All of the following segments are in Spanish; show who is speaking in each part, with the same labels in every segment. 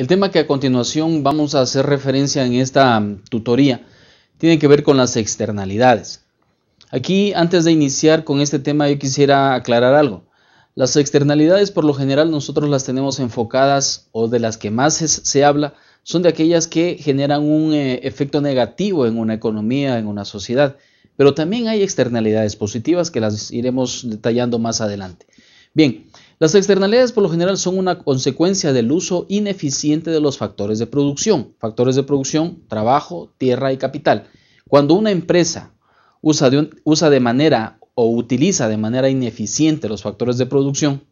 Speaker 1: El tema que a continuación vamos a hacer referencia en esta mm, tutoría tiene que ver con las externalidades. Aquí, antes de iniciar con este tema, yo quisiera aclarar algo. Las externalidades por lo general nosotros las tenemos enfocadas o de las que más se habla son de aquellas que generan un eh, efecto negativo en una economía, en una sociedad. Pero también hay externalidades positivas que las iremos detallando más adelante. Bien, las externalidades por lo general son una consecuencia del uso ineficiente de los factores de producción, factores de producción, trabajo, tierra y capital. Cuando una empresa usa de, manera o utiliza de manera ineficiente los factores de producción,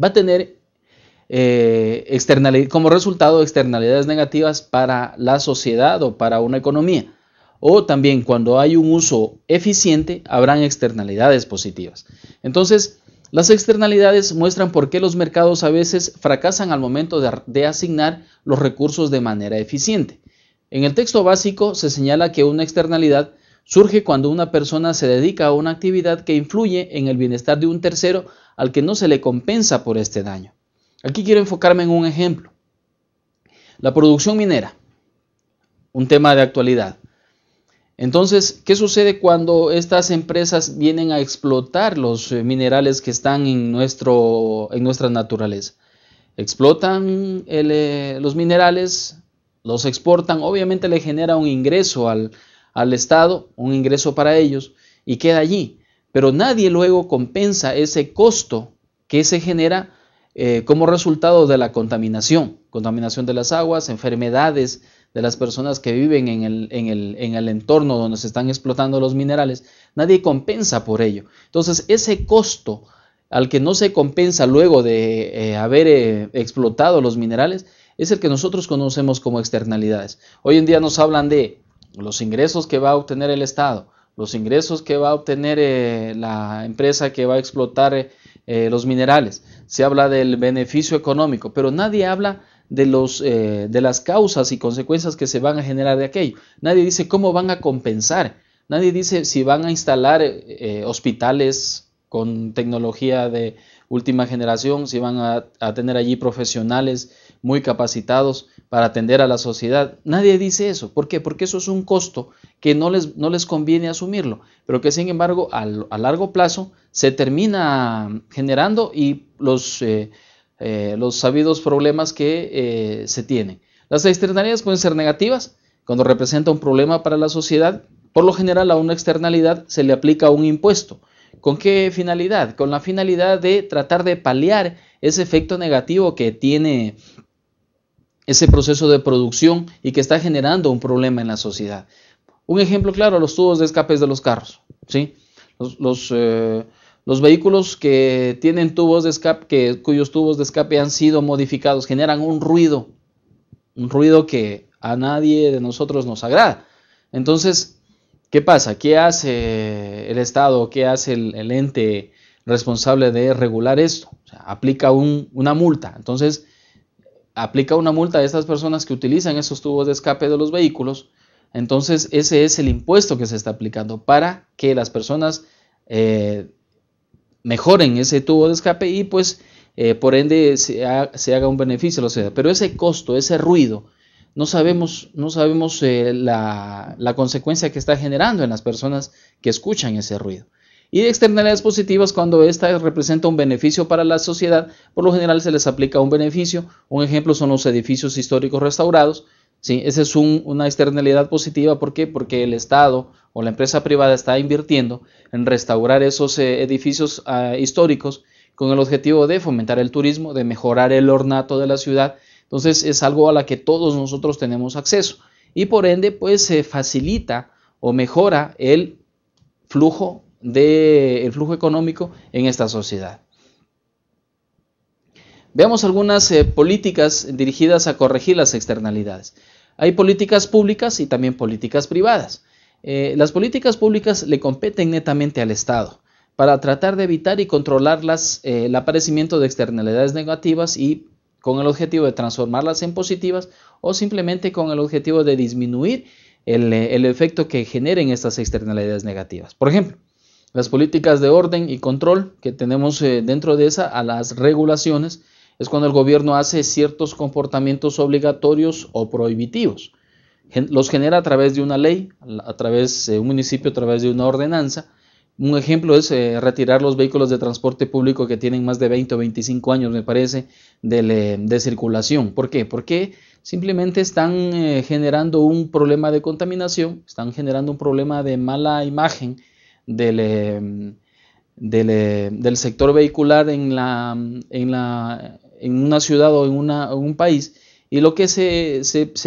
Speaker 1: va a tener eh, como resultado externalidades negativas para la sociedad o para una economía. O también cuando hay un uso eficiente, habrán externalidades positivas. Entonces, las externalidades muestran por qué los mercados a veces fracasan al momento de, asignar los recursos de manera eficiente. En el texto básico se señala que una externalidad surge cuando una persona se dedica a una actividad que influye en el bienestar de un tercero al que no se le compensa por este daño. Aquí quiero enfocarme en un ejemplo. La producción minera, un tema de actualidad. Entonces, ¿qué sucede cuando estas empresas vienen a explotar los eh, minerales que están en, nuestra naturaleza? Explotan eh, los minerales, los exportan, obviamente le genera un ingreso al, Estado, un ingreso para ellos, y queda allí. Pero nadie luego compensa ese costo que se genera eh, como resultado de la contaminación, contaminación de las aguas, enfermedades, de las personas que viven en el, entorno donde se están explotando los minerales, nadie compensa por ello. Entonces, ese costo al que no se compensa luego de eh, haber eh, explotado los minerales es el que nosotros conocemos como externalidades. Hoy en día nos hablan de los ingresos que va a obtener el Estado, los ingresos que va a obtener eh, la empresa que va a explotar los minerales, se habla del beneficio económico, pero nadie habla de, los, eh, de las causas y consecuencias que se van a generar de aquello. Nadie dice cómo van a compensar. Nadie dice si van a instalar eh, eh, hospitales con tecnología de última generación, si van a, tener allí profesionales muy capacitados para atender a la sociedad. Nadie dice eso. ¿Por qué? Porque eso es un costo que no les, no les conviene asumirlo, pero que sin embargo a, largo plazo se termina generando y los, eh, los sabidos problemas que eh, se tienen. Las externalidades pueden ser negativas, cuando representa un problema para la sociedad. Por lo general a una externalidad se le aplica un impuesto. ¿Con qué finalidad? Con la finalidad de tratar de paliar ese efecto negativo que tiene ese proceso de producción y que está generando un problema en la sociedad. Un ejemplo claro, los tubos de escapes de los carros. ¿sí? Los, eh, los vehículos que tienen tubos de escape, que, cuyos tubos de escape han sido modificados, generan un ruido, un ruido que a nadie de nosotros nos agrada. Entonces, ¿qué pasa? ¿Qué hace el Estado? ¿Qué hace el, ente responsable de regular esto? aplica una multa. Entonces, aplica una multa a estas personas que utilizan esos tubos de escape de los vehículos. Entonces, ese es el impuesto que se está aplicando para que las personas... Eh, mejoren ese tubo de escape y pues eh, por ende se, haga un beneficio a la sociedad. Pero ese costo, ese ruido, no sabemos, no sabemos eh, la, la consecuencia que está generando en las personas que escuchan ese ruido. Y de externalidades positivas, cuando esta representa un beneficio para la sociedad, por lo general se les aplica un beneficio. Un ejemplo son los edificios históricos restaurados, esa es una externalidad positiva. ¿Por qué? Porque el Estado o la empresa privada está invirtiendo en restaurar esos eh, edificios ah, históricos con el objetivo de fomentar el turismo, de mejorar el ornato de la ciudad. Entonces es algo a la que todos nosotros tenemos acceso y por ende pues se facilita o mejora el flujo de el flujo económico en esta sociedad. Veamos algunas eh, políticas dirigidas a corregir las externalidades. Hay políticas públicas y también políticas privadas. Eh, las políticas públicas le competen netamente al Estado para tratar de evitar y controlar eh, el aparecimiento de externalidades negativas y con el objetivo de transformarlas en positivas o simplemente con el objetivo de disminuir el, el efecto que generen estas externalidades negativas. Por ejemplo, las políticas de orden y control que tenemos dentro de esa a las regulaciones es cuando el gobierno hace ciertos comportamientos obligatorios o prohibitivos. Los genera a través de una ley, a través de eh, un municipio, a través de una ordenanza. Un ejemplo es eh, retirar los vehículos de transporte público que tienen más de 20 o 25 años, me parece, eh, de, circulación. ¿Por qué? Porque simplemente están generando un problema de contaminación, están generando un problema de mala imagen del... del, sector vehicular en la, en la, en una ciudad o en, una, un país, y lo que se,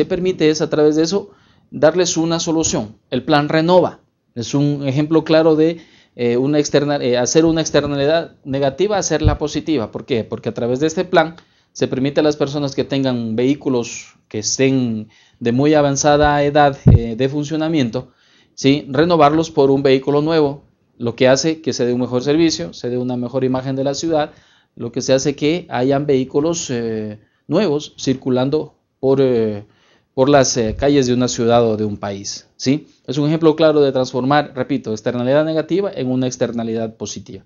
Speaker 1: permite es a través de eso darles una solución. El plan Renova es un ejemplo claro de eh, una eh, hacer una externalidad negativa, hacerla positiva. ¿Por qué? Porque a través de este plan se permite a las personas que tengan vehículos que estén de muy avanzada edad eh, de funcionamiento, ¿sí? renovarlos por un vehículo nuevo, lo que hace que se dé un mejor servicio, se dé una mejor imagen de la ciudad, lo que se hace que hayan vehículos eh, nuevos circulando por, eh, por las eh, calles de una ciudad o de un país. ¿sí? Es un ejemplo claro de transformar, repito, externalidad negativa en una externalidad positiva.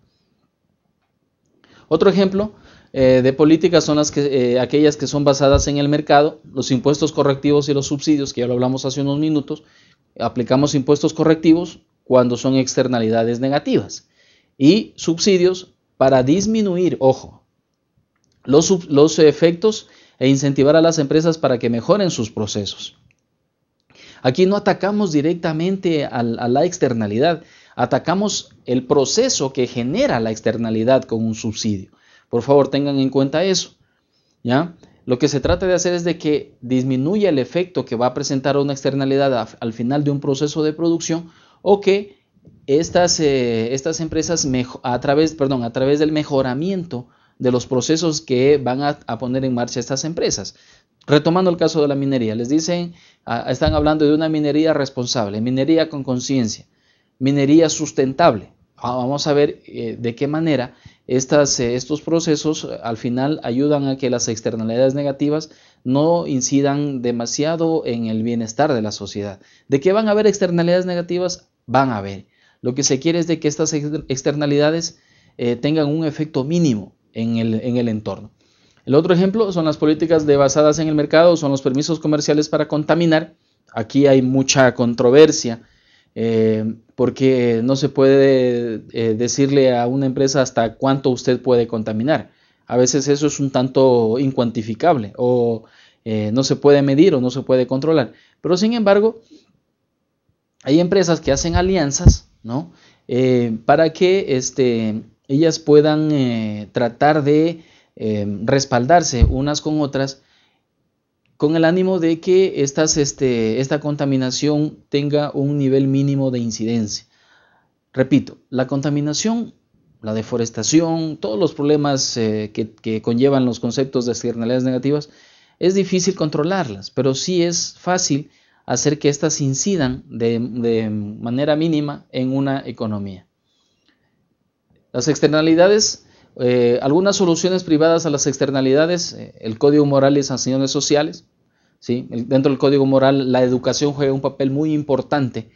Speaker 1: Otro ejemplo de políticas son las que, aquellas que son basadas en el mercado, los impuestos correctivos y los subsidios, que ya lo hablamos hace unos minutos. Aplicamos impuestos correctivos cuando son externalidades negativas y subsidios para disminuir, ojo, los, efectos e incentivar a las empresas para que mejoren sus procesos. Aquí no atacamos directamente a, la externalidad, atacamos el proceso que genera la externalidad con un subsidio. Por favor, tengan en cuenta eso. ¿ya? Lo que se trata de hacer es de que disminuya el efecto que va a presentar una externalidad al final de un proceso de producción o que estas, eh, estas empresas a través, perdón, a través del mejoramiento de los procesos que van a, poner en marcha estas empresas. Retomando el caso de la minería, les dicen, están hablando de una minería responsable, minería con conciencia, minería sustentable. Ah, vamos a ver eh, de qué manera estas, eh, estos procesos al final ayudan a que las externalidades negativas no incidan demasiado en el bienestar de la sociedad. ¿De qué van a haber externalidades negativas? Van a haber. Lo que se quiere es de que estas externalidades eh, tengan un efecto mínimo en el, entorno. El otro ejemplo son las políticas basadas en el mercado, son los permisos comerciales para contaminar. Aquí hay mucha controversia eh, porque no se puede eh, decirle a una empresa hasta cuánto usted puede contaminar. A veces eso es un tanto incuantificable o no se puede medir o no se puede controlar. Pero sin embargo, hay empresas que hacen alianzas ¿no? Eh, para que este, ellas puedan eh, tratar de eh, respaldarse unas con otras con el ánimo de que este, esta contaminación tenga un nivel mínimo de incidencia. Repito, la contaminación, la deforestación, todos los problemas que, que, conllevan los conceptos de externalidades negativas, es difícil controlarlas, pero sí es fácil hacer que éstas incidan de, manera mínima en una economía. Las externalidades eh, algunas soluciones privadas a las externalidades, eh, el código moral y sanciones sociales. ¿sí? dentro del código moral, la educación juega un papel muy importante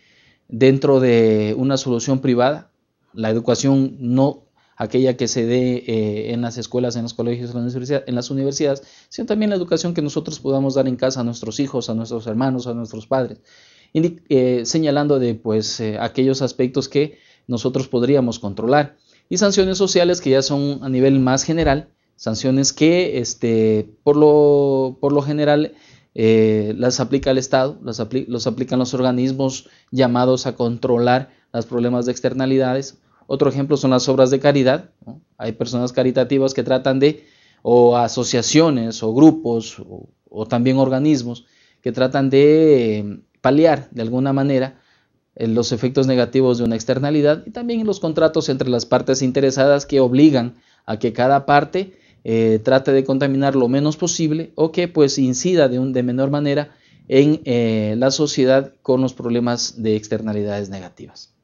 Speaker 1: dentro de una solución privada. La educación no aquella que se dé eh, en las escuelas, en los colegios, en las, universidades, en sino también la educación que nosotros podamos dar en casa a nuestros hijos, a nuestros hermanos, a nuestros padres, eh, señalando de pues eh, aquellos aspectos que nosotros podríamos controlar y sanciones sociales que ya son a nivel más general, sanciones que este, por, lo, general las aplica el Estado, las los aplican los organismos llamados a controlar los problemas de externalidades, otro ejemplo son las obras de caridad. Hay personas caritativas que tratan de, o asociaciones, o grupos, o, también organismos, que tratan de em, paliar de alguna manera eh, los efectos negativos de una externalidad y también los contratos entre las partes interesadas que obligan a que cada parte eh, trate de contaminar lo menos posible o que pues incida de, un, de menor manera en eh, la sociedad con los problemas de externalidades negativas.